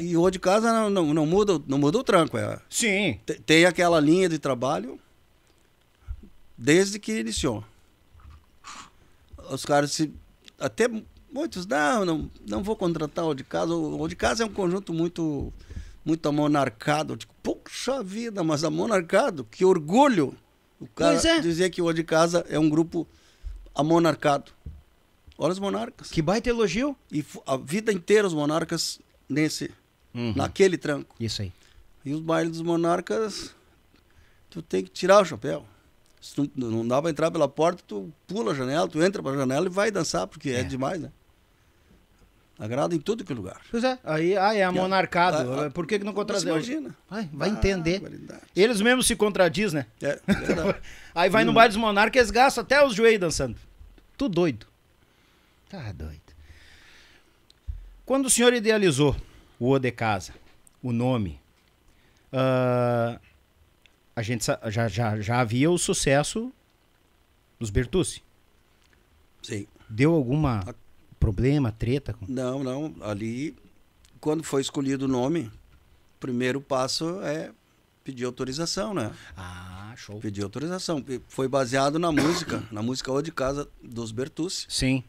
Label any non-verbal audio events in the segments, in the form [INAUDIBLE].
E o de casa não, não, não, muda, não muda o tranco. É. Sim. Tem, tem aquela linha de trabalho desde que iniciou. Os caras se. Até muitos, não, não, não vou contratar o de casa. O, de casa é um conjunto muito muito amonarcado. Eu digo, tipo, puxa vida, mas amonarcado, que orgulho. O cara é. dizer que o de casa é um grupo amonarcado. Olha os monarcas. Que baita elogio. E a vida inteira os monarcas nesse, uhum. naquele tranco. Isso aí. E os bailes dos monarcas, tu tem que tirar o chapéu. Se tu, não dá pra entrar pela porta, tu pula a janela, tu entra pra janela e vai dançar, porque é, é demais, né? Agrada em tudo que é lugar. Pois é, aí ah, é a monarcado. Por que, que não contradiz? Imagina. Vai, vai ah, entender. Eles mesmos se contradizem né? É, [LAUGHS] aí vai hum. no baile dos monarcas, eles gastam até os joelhos dançando. Tu doido. Tá doido. Quando o senhor idealizou o O de Casa, o nome, uh, a gente já, já, já havia o sucesso dos Bertucci. Sim. Deu alguma a... problema, treta? Não, não. Ali, quando foi escolhido o nome, o primeiro passo é pedir autorização, né? Ah, show. Pedir autorização. Foi baseado na música, na música O de Casa dos Bertucci. Sim.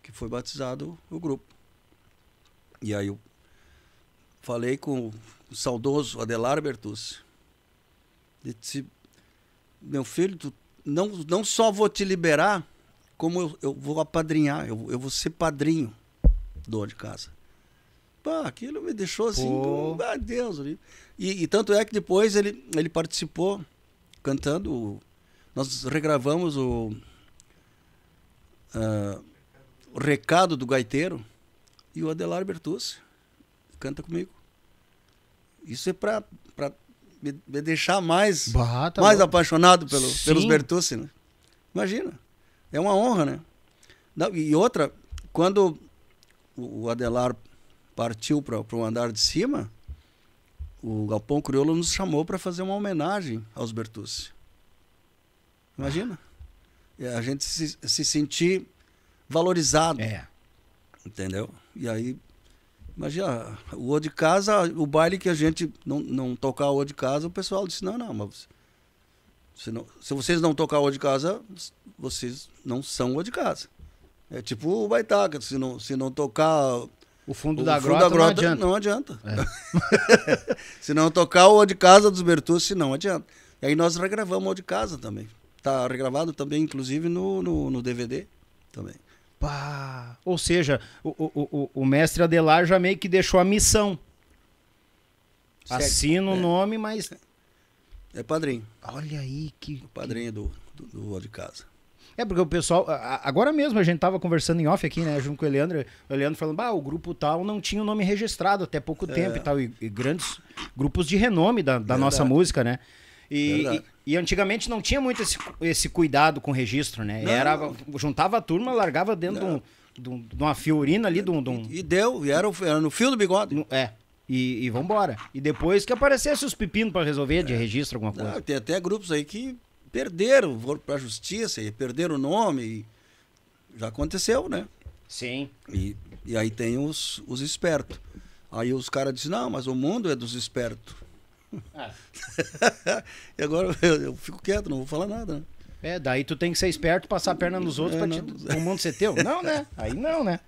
Que foi batizado o grupo. E aí eu falei com o saudoso Adelar Bertucci. Disse, meu filho, tu não, não só vou te liberar, como eu, eu vou apadrinhar, eu, eu vou ser padrinho do de casa. Pá, aquilo me deixou assim, Pô. ah, Deus. E, e, tanto é que depois ele, ele participou cantando. Nós regravamos o, uh, o Recado do Gaiteiro e o Adelar Bertucci canta comigo. Isso é para me, me, deixar mais, bah, tá mais apaixonado pelo, pelos Bertucci. Né? Imagina. É uma honra, né? E outra, quando o Adelar partiu para o andar de cima, o Galpão Crioulo nos chamou para fazer uma homenagem aos Bertucci. Imagina. Ah. É, a gente se, se sentir valorizado. É. Entendeu? E aí, imagina, o O de Casa, o baile que a gente não, não tocar o O de Casa, o pessoal disse: não, não, mas se, não, se vocês não tocar o O de Casa, vocês não são O de Casa. É tipo o Baitaca, se não, se não tocar. O fundo, o da, fundo grota da, grota não adianta. Não adianta. É. [LAUGHS] se não tocar o O de Casa dos Bertucci, não adianta. E aí nós regravamos o de casa também. Tá regravado também, inclusive, no, no, no DVD também. Pá. Ou seja, o, o, o, o mestre Adelar já meio que deixou a missão. Certo. Assina o é. nome, mas. É, é padrinho. Olha aí que. O padrinho do, do, do de casa. É, porque o pessoal. Agora mesmo a gente tava conversando em off aqui, né? Junto com o Leandro. O Leandro falando, ah, o grupo tal não tinha o nome registrado até pouco é. tempo e tal. E, e grandes grupos de renome da, da nossa música, né? E, e, e, antigamente não tinha muito esse, esse cuidado com o registro, né? Não, era, Juntava a turma, largava dentro de, um, de, uma fiorina ali. De um, de um... E, e, deu, e era, era, no fio do bigode. No, é. E, e vambora. E depois que aparecesse os pepinos para resolver, é. de registro, alguma coisa. Não, tem até grupos aí que perderam, foram para a justiça e perderam o nome. já aconteceu, né? Sim. E, e aí tem os, os espertos. Aí os caras dizem, não, mas o mundo é dos espertos. Ah. [LAUGHS] e agora eu, eu, fico quieto, não vou falar nada, né? É, daí tu tem que ser esperto, passar a perna nos é, outros é, pra te. O mundo ser teu? Não, né? Aí não, né?